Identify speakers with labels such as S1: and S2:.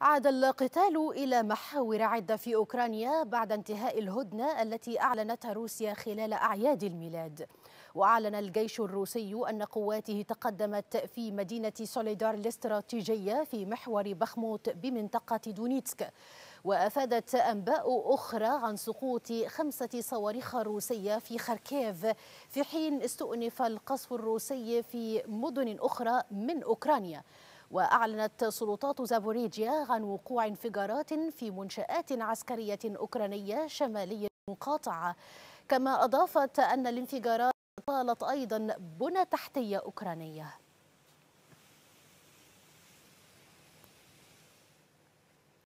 S1: عاد القتال إلى محاور عدة في أوكرانيا بعد انتهاء الهدنة التي أعلنتها روسيا خلال أعياد الميلاد وأعلن الجيش الروسي أن قواته تقدمت في مدينة سوليدار الاستراتيجية في محور بخموت بمنطقة دونيتسك وأفادت أنباء أخرى عن سقوط خمسة صواريخ روسية في خركيف في حين استؤنف القصف الروسي في مدن أخرى من أوكرانيا وأعلنت سلطات زابوريجيا عن وقوع انفجارات في منشآت عسكرية أوكرانية شمالية مقاطعة كما أضافت أن الانفجارات طالت أيضا بنى تحتية أوكرانية